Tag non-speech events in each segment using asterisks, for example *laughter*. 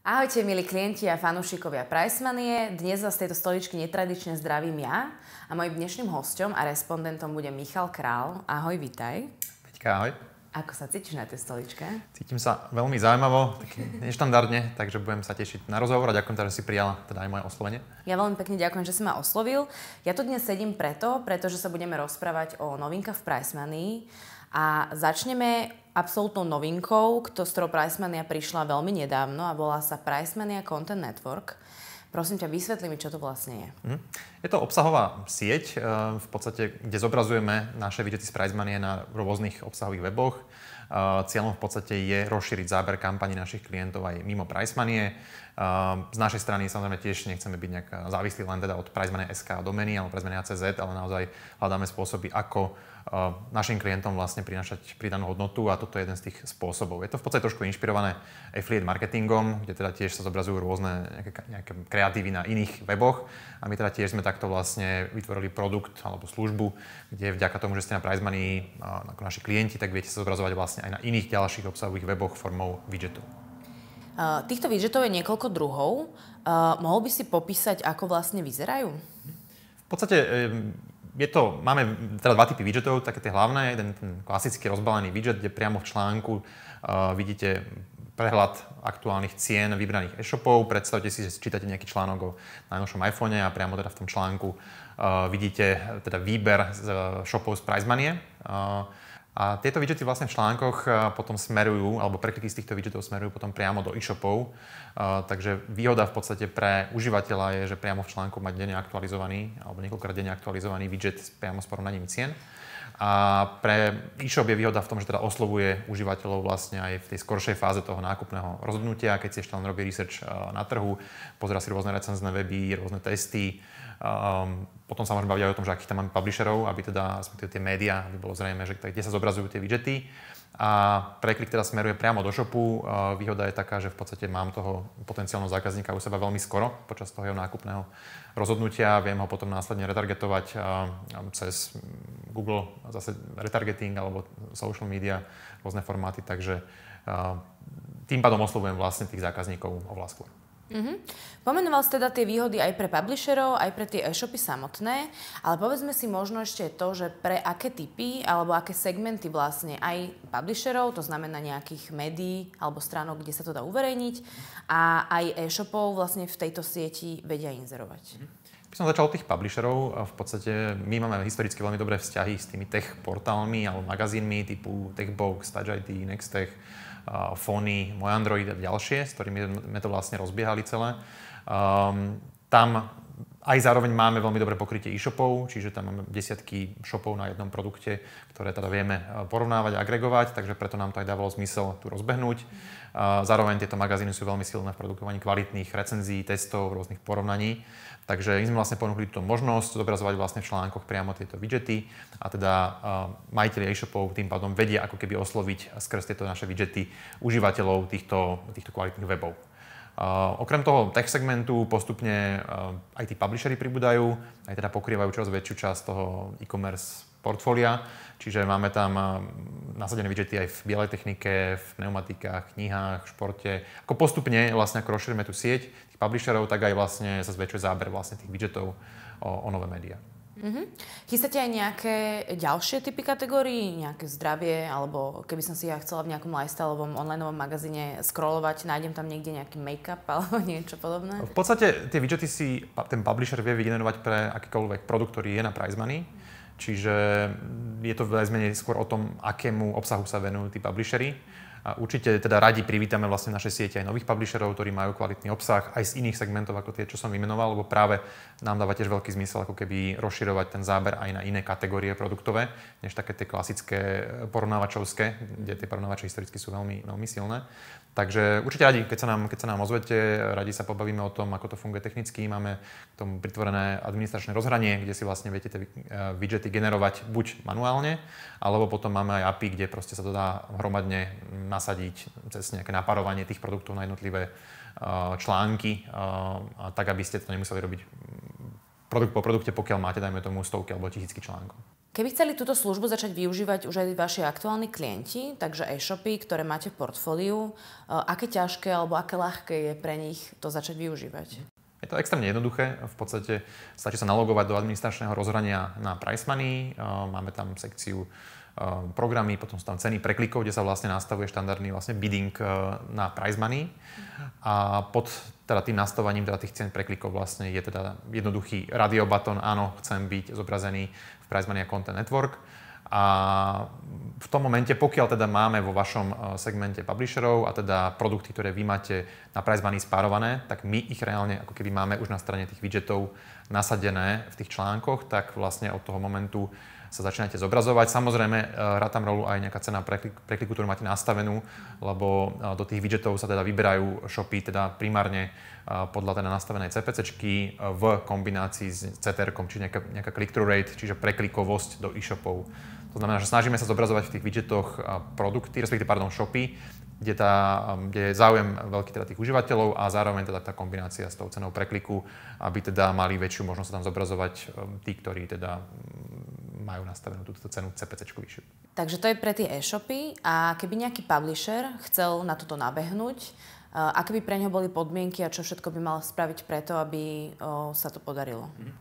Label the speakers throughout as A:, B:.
A: Ahojte milí klienti a fanúšikovia Pricemanie. Dnes vás z tejto stoličky netradične zdravím ja a mojim dnešným hostom a respondentom bude Michal Král. Ahoj, vítaj. Peťka, ahoj. Ako sa cítiš na tej stoličke?
B: Cítim sa veľmi zaujímavo, tak neštandardne, takže budem sa tešiť na rozhovor a ďakujem, teda, že si prijala teda aj moje oslovenie.
A: Ja veľmi pekne ďakujem, že si ma oslovil. Ja tu dnes sedím preto, pretože sa budeme rozprávať o novinkách v Money. A začneme absolútnou novinkou, s ktorou Pricemania prišla veľmi nedávno a volá sa Pricemania Content Network. Prosím ťa, vysvetli mi, čo to vlastne je.
B: Mm. Je to obsahová sieť, eh, v podstate, kde zobrazujeme naše videty z Pricemanie na rôznych obsahových weboch. Eh, cieľom v podstate je rozšíriť záber kampaní našich klientov aj mimo Pricemanie. Eh, z našej strany samozrejme tiež nechceme byť nejak závislí len teda od prize SK a domeny alebo prize CZ, ale naozaj hľadáme spôsoby, ako našim klientom vlastne prinašať pridanú hodnotu a toto je jeden z tých spôsobov. Je to v podstate trošku inšpirované affiliate marketingom, kde teda tiež sa zobrazujú rôzne nejaké, nejaké kreatívy na iných weboch. A my teda tiež sme takto vlastne vytvorili produkt alebo službu, kde vďaka tomu, že ste na Prize Money ako naši klienti, tak viete sa zobrazovať vlastne aj na iných ďalších obsahových weboch formou widgetov.
A: Týchto widgetov je niekoľko druhov. Mohol by si popísať, ako vlastne vyzerajú?
B: V podstate je to, máme teda dva typy widgetov, také tie hlavné, jeden ten klasický rozbalený widget, kde priamo v článku uh, vidíte prehľad aktuálnych cien vybraných e-shopov. Predstavte si, že čítate nejaký článok o najnovšom iPhone a priamo teda v tom článku uh, vidíte teda výber z, uh, shopov z Price Money. Uh, eh, a tieto widgety vlastne v článkoch eh, potom smerujú, alebo prekliky z týchto widgetov smerujú potom priamo do e-shopov. Eh, takže výhoda v podstate pre užívateľa je, že priamo v článku mať denne aktualizovaný, alebo niekoľkokrát denne aktualizovaný widget priamo s porovnaním cien. A pre e-shop je výhoda v tom, že teda oslovuje užívateľov vlastne aj v tej skoršej fáze toho nákupného rozhodnutia, keď si ešte len robí research eh, na trhu, pozera si rôzne recenzné weby, rôzne testy, Um, potom sa môžeme baviť aj o tom, že akých tam máme publisherov, aby teda tie médiá, aby bolo zrejme, že kde sa zobrazujú tie widgety. A preklik teda smeruje priamo do shopu. Ehm, výhoda je taká, že v podstate mám toho potenciálneho zákazníka u seba veľmi skoro počas toho jeho nákupného rozhodnutia. Viem ho potom následne retargetovať ehm, cez Google, zase retargeting alebo social media, rôzne formáty, takže tým pádom oslovujem vlastne tých zákazníkov o skôr.
A: Mm-hmm. Pomenoval si teda tie výhody aj pre publisherov, aj pre tie e-shopy samotné, ale povedzme si možno ešte to, že pre aké typy alebo aké segmenty vlastne aj publisherov, to znamená nejakých médií alebo stránok, kde sa to dá uverejniť a aj e-shopov vlastne v tejto sieti vedia inzerovať. Mm-hmm.
B: By som začal od tých publisherov. V podstate my máme historicky veľmi dobré vzťahy s tými tech portálmi alebo magazínmi typu Techbox, IT, Nextech fóny môj Android a ďalšie, s ktorými sme to vlastne rozbiehali celé. Um, tam aj zároveň máme veľmi dobré pokrytie e-shopov, čiže tam máme desiatky shopov na jednom produkte, ktoré teda vieme e, porovnávať a agregovať, takže preto nám to aj dávalo zmysel tu rozbehnúť. E, zároveň tieto magazíny sú veľmi silné v produkovaní kvalitných recenzií, testov, rôznych porovnaní. Takže my sme vlastne ponúkli túto možnosť zobrazovať vlastne v článkoch priamo tieto widgety a teda e, majiteľi e-shopov tým pádom vedia ako keby osloviť skrz tieto naše widgety užívateľov týchto, týchto kvalitných webov. Okrem toho tech segmentu postupne eh, aj tí publishery pribúdajú, aj teda pokrývajú čoraz väčšiu časť toho e-commerce portfólia, čiže máme tam eh, nasadené widgety aj v bielej technike, v pneumatikách, knihách, športe. Ako postupne, vlastne ako rozširíme tú sieť tých publisherov, tak aj vlastne sa zväčšuje záber vlastne tých widgetov o, o nové médiá.
A: Mm-hmm. Chystáte aj nejaké ďalšie typy kategórií, nejaké zdravie, alebo keby som si ja chcela v nejakom lifestyleovom online magazíne scrollovať, nájdem tam niekde nejaký make-up *laughs* alebo niečo podobné?
B: V podstate tie widgety si ten publisher vie vygenerovať pre akýkoľvek produkt, ktorý je na prize money. Čiže je to viac menej skôr o tom, akému obsahu sa venujú tí publishery. A určite teda radi privítame vlastne naše siete aj nových publisherov, ktorí majú kvalitný obsah aj z iných segmentov ako tie, čo som vymenoval, lebo práve nám dáva tiež veľký zmysel ako keby rozširovať ten záber aj na iné kategórie produktové, než také tie klasické e, porovnávačovské, kde tie porovnávače historicky sú veľmi, veľmi silné. Takže určite radi, keď sa, nám, keď sa nám ozvete, radi sa pobavíme o tom, ako to funguje technicky. Máme k tomu pritvorené administračné rozhranie, kde si vlastne viete tie e, widgety generovať buď manuálne, alebo potom máme aj API, kde proste sa to dá hromadne mm, nasadiť cez nejaké naparovanie tých produktov na jednotlivé eh, články, eh, tak aby ste to nemuseli robiť mm, produkt po produkte, pokiaľ máte, dajme tomu, stovky alebo tisícky článkov.
A: Keby chceli túto službu začať využívať už aj vaši aktuálni klienti, takže e-shopy, ktoré máte v portfóliu, eh, aké ťažké alebo aké ľahké je pre nich to začať využívať?
B: Je to extrémne jednoduché, v podstate stačí sa nalogovať do administračného rozhrania na Price Money, máme tam sekciu Um, programy, potom sú tam ceny preklikov, kde sa vlastne nastavuje štandardný vlastne bidding uh, na price money. A pod teda tým nastavovaním teda tých cien preklikov vlastne je teda jednoduchý button, áno, chcem byť zobrazený v price money a content network. A v tom momente, pokiaľ teda máme vo vašom uh, segmente publisherov a teda produkty, ktoré vy máte na price money spárované, tak my ich reálne ako keby máme už na strane tých widgetov nasadené v tých článkoch, tak vlastne od toho momentu sa začínate zobrazovať. Samozrejme, eh, hrá tam rolu aj nejaká cena prekliku, ktorú máte nastavenú, lebo eh, do tých widgetov sa teda vyberajú shopy teda primárne eh, podľa teda nastavenej CPC v kombinácii s CTR, čiže nejaká, nejaká click-through rate, čiže preklikovosť do e-shopov. To znamená, že snažíme sa zobrazovať v tých widgetoch produkty, respektíve, pardon, shopy, kde, tá, kde je záujem veľký teda tých užívateľov a zároveň teda tá kombinácia s tou cenou prekliku, aby teda mali väčšiu možnosť tam zobrazovať tí, ktorí teda majú nastavenú túto cenu CPC vyššiu.
A: Takže to je pre tie e-shopy a keby nejaký publisher chcel na toto nabehnúť, eh, aké by pre neho boli podmienky a čo všetko by mal spraviť preto, aby eh, sa to podarilo? Mm.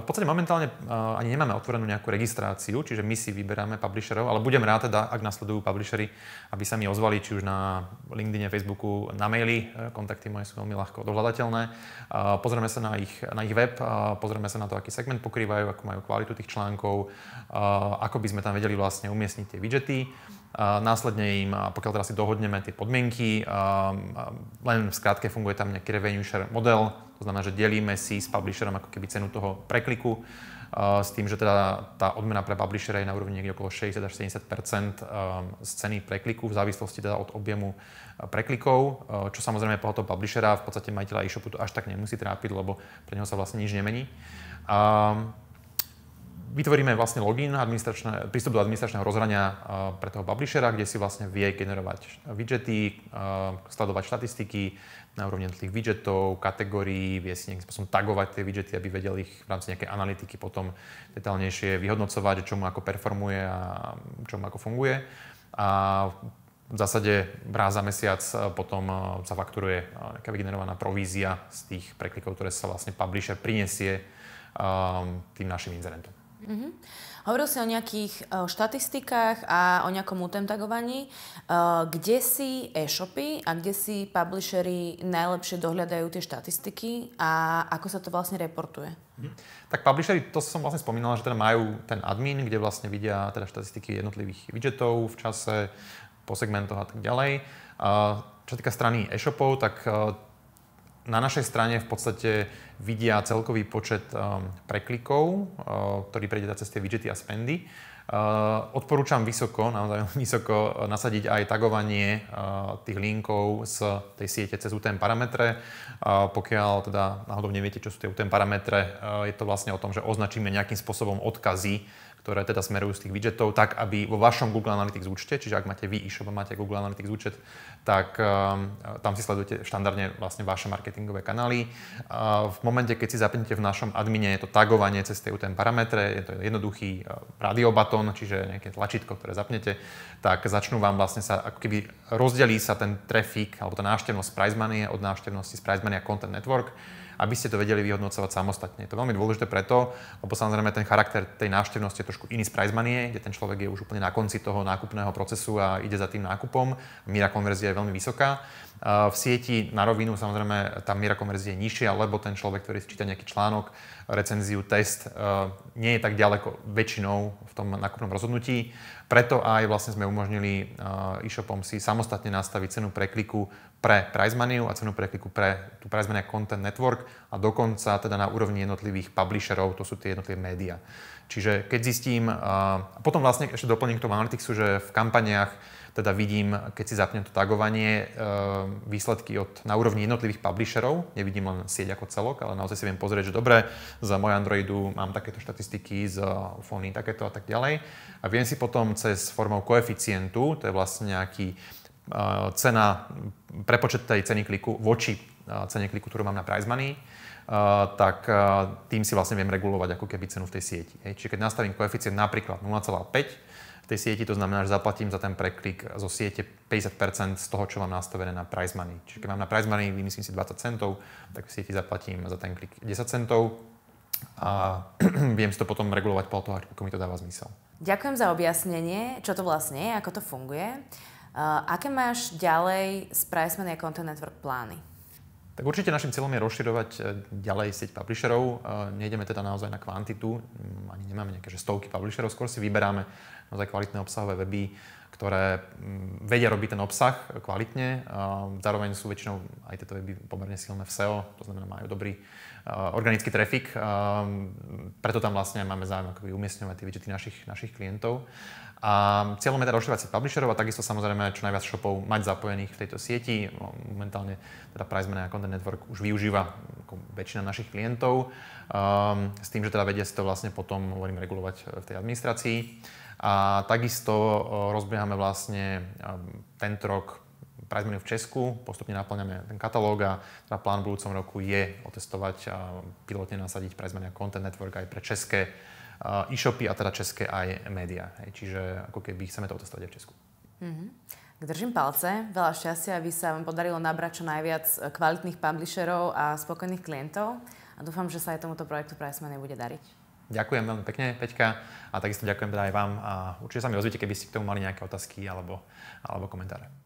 B: V podstate momentálne eh, ani nemáme otvorenú nejakú registráciu, čiže my si vyberáme publisherov, ale budem rád teda, ak nasledujú publishery, aby sa mi ozvali, či už na LinkedIn, Facebooku, na maily. Eh, kontakty moje sú veľmi ľahko dohľadateľné. Eh, pozrieme sa na ich, na ich web, pozrieme sa na to, aký segment pokrývajú, ako majú kvalitu tých článkov, ako by sme tam vedeli vlastne umiestniť tie widgety Následne im, pokiaľ teraz si dohodneme tie podmienky, um, len v skratke funguje tam nejaký revenue share model, to znamená, že delíme si s publisherom ako keby cenu toho prekliku, uh, s tým, že teda tá odmena pre publishera je na úrovni niekde okolo 60 až 70 um, z ceny prekliku v závislosti teda od objemu uh, preklikov, uh, čo samozrejme po toho publishera v podstate majiteľa e-shopu to až tak nemusí trápiť, lebo pre neho sa vlastne nič nemení. Um, vytvoríme vlastne login, prístup do administračného rozhrania eh, pre toho publishera, kde si vlastne vie generovať widgety, eh, sledovať štatistiky na úrovni tých widgetov, kategórií, vie si nejakým spôsobom tagovať tie widgety, aby vedel ich v rámci nejakej analytiky potom detálnejšie vyhodnocovať, čo mu ako performuje a čo mu ako funguje. A v zásade raz za mesiac eh, potom sa fakturuje nejaká vygenerovaná provízia z tých preklikov, ktoré sa vlastne publisher prinesie tým našim inzerentom.
A: Mm-hmm. Hovoril si o nejakých uh, štatistikách a o nejakom utentagovaní. Uh, kde si e-shopy a kde si publishery najlepšie dohľadajú tie štatistiky a ako sa to vlastne reportuje?
B: Mm-hmm. Tak publishery, to som vlastne spomínala, že teda majú ten admin, kde vlastne vidia teda štatistiky jednotlivých widgetov v čase, po segmentoch a tak ďalej. Uh, čo sa týka strany e-shopov, tak e, na našej strane v podstate vidia celkový počet ehm, preklikov, ehm, ktorý prejde cez tie widgety a spendy Eh, odporúčam vysoko, naozaj *laughs* vysoko eh, nasadiť aj tagovanie eh, tých linkov z tej siete cez UTM parametre. Pokiaľ teda náhodou neviete, čo sú tie UTM parametre, je to vlastne o tom, že označíme nejakým spôsobom odkazy, ktoré teda smerujú z tých widgetov, tak aby vo vašom Google Analytics účte, čiže ak máte vy e-shop a máte Google Analytics účet, tak um, tam si sledujete štandardne vlastne vaše marketingové kanály. Uh, v momente, keď si zapnete v našom admine, je to tagovanie cez tie UTM parametre, je to jednoduchý uh, radiobato, button, čiže nejaké tlačítko, ktoré zapnete, tak začnú vám vlastne sa, ako keby rozdelí sa ten trafik alebo tá návštevnosť Price money od návštevnosti z prize money a content network aby ste to vedeli vyhodnocovať samostatne. Je to veľmi dôležité preto, lebo samozrejme ten charakter tej návštevnosti je trošku iný z price money, kde ten človek je už úplne na konci toho nákupného procesu a ide za tým nákupom. Míra konverzia je veľmi vysoká. V sieti na rovinu samozrejme tá miera konverzie je nižšia, lebo ten človek, ktorý číta nejaký článok, recenziu, test, nie je tak ďaleko väčšinou v tom nákupnom rozhodnutí. Preto aj vlastne sme umožnili e-shopom si samostatne nastaviť cenu prekliku pre price money a cenu prekliku pre tú price money content network, a dokonca teda na úrovni jednotlivých publisherov, to sú tie jednotlivé médiá. Čiže keď zistím, a potom vlastne ešte doplním k tomu analyticsu, že v kampaniách teda vidím, keď si zapnem to tagovanie, e, výsledky od, na úrovni jednotlivých publisherov, nevidím len sieť ako celok, ale naozaj si viem pozrieť, že dobre, za môj Androidu mám takéto štatistiky, z fóny takéto a tak ďalej. A viem si potom cez formou koeficientu, to je vlastne nejaký e, cena, prepočet tej ceny kliku voči cene kliku, ktorú mám na Price money, uh, tak uh, tým si vlastne viem regulovať ako keby cenu v tej sieti. Hej. Čiže keď nastavím koeficient napríklad 0,5 v tej sieti, to znamená, že zaplatím za ten preklik zo siete 50% z toho, čo mám nastavené na Price money. Čiže keď mám na Price money, vymyslím si 20 centov, tak v sieti zaplatím za ten klik 10 centov a *clears throat* viem si to potom regulovať po toho, ako mi to dáva zmysel.
A: Ďakujem za objasnenie, čo to vlastne je, ako to funguje. Uh, aké máš ďalej z Money a Content Network plány?
B: Tak určite našim cieľom je rozširovať e, ďalej sieť publisherov. E, nejdeme teda naozaj na kvantitu, mm, ani nemáme nejaké že stovky publisherov, skôr si vyberáme naozaj kvalitné obsahové weby, ktoré mm, vedia robiť ten obsah kvalitne. E, zároveň sú väčšinou aj tieto weby pomerne silné v SEO, to znamená majú dobrý organický trafik. Preto tam vlastne máme záujem umiestňovať tie widgety našich, našich klientov. A cieľom je teda rozširovať si publisherov a takisto samozrejme čo najviac shopov mať zapojených v tejto sieti. Momentálne teda Price a Content Network už využíva ako väčšina našich klientov um, s tým, že teda vedia si to vlastne potom, hovorím, regulovať v tej administrácii. A takisto uh, rozbiehame vlastne um, tento rok Prizeman v Česku, postupne naplňame ten katalóg a teda plán v budúcom roku je otestovať a uh, pilotne nasadiť Prizeman Content Network aj pre české e-shopy a teda české aj médiá. Čiže ako keby chceme to otestovať aj v Česku.
A: Mm-hmm. Držím palce, veľa šťastia, aby sa vám podarilo nabrať čo najviac e, kvalitných publisherov a spokojných klientov a dúfam, že sa aj tomuto projektu Priceman nebude dariť.
B: Ďakujem veľmi pekne, Peťka, a takisto ďakujem teda aj vám a určite sa mi ozvite, keby ste k tomu mali nejaké otázky alebo, alebo komentáre.